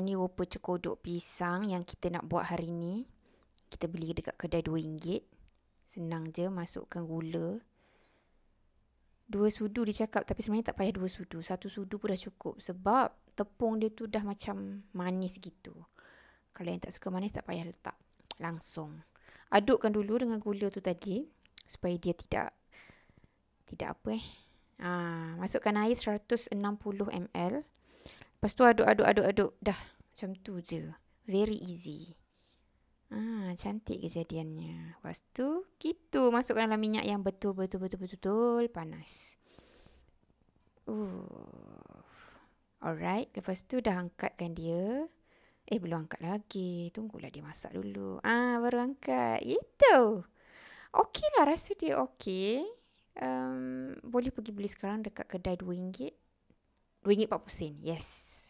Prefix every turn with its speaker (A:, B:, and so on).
A: ni rupa cekodok pisang yang kita nak buat hari ni. Kita beli dekat kedai RM2. Senang je masukkan gula. Dua sudu dia cakap tapi sebenarnya tak payah dua sudu. Satu sudu pun dah cukup sebab tepung dia tu dah macam manis gitu. Kalau yang tak suka manis tak payah letak langsung. Adukkan dulu dengan gula tu tadi supaya dia tidak tidak apa eh. ha, masukkan air 160 ml. Lepas tu aduk, aduk, aduk, aduk. Dah. Macam tu je. Very easy. Ah, cantik kejadiannya. Lepas tu, gitu. Masukkan dalam minyak yang betul, betul, betul, betul, panas. Uh. Alright. Lepas tu dah angkatkan dia. Eh, belum angkat lagi. Tunggulah dia masak dulu. Ah, baru angkat. Gitu. Okey lah. Rasa dia okey. Um, boleh pergi beli sekarang dekat kedai RM2. RM40. Yes.